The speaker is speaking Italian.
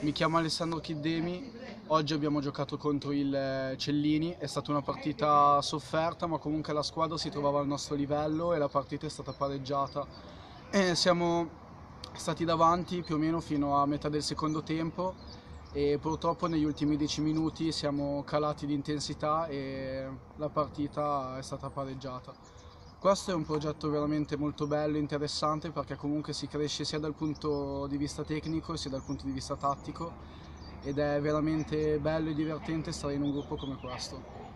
Mi chiamo Alessandro Chiddemi, oggi abbiamo giocato contro il eh, Cellini, è stata una partita sofferta ma comunque la squadra si trovava al nostro livello e la partita è stata pareggiata. E siamo stati davanti più o meno fino a metà del secondo tempo e purtroppo negli ultimi dieci minuti siamo calati di intensità e la partita è stata pareggiata. Questo è un progetto veramente molto bello, interessante perché comunque si cresce sia dal punto di vista tecnico sia dal punto di vista tattico ed è veramente bello e divertente stare in un gruppo come questo.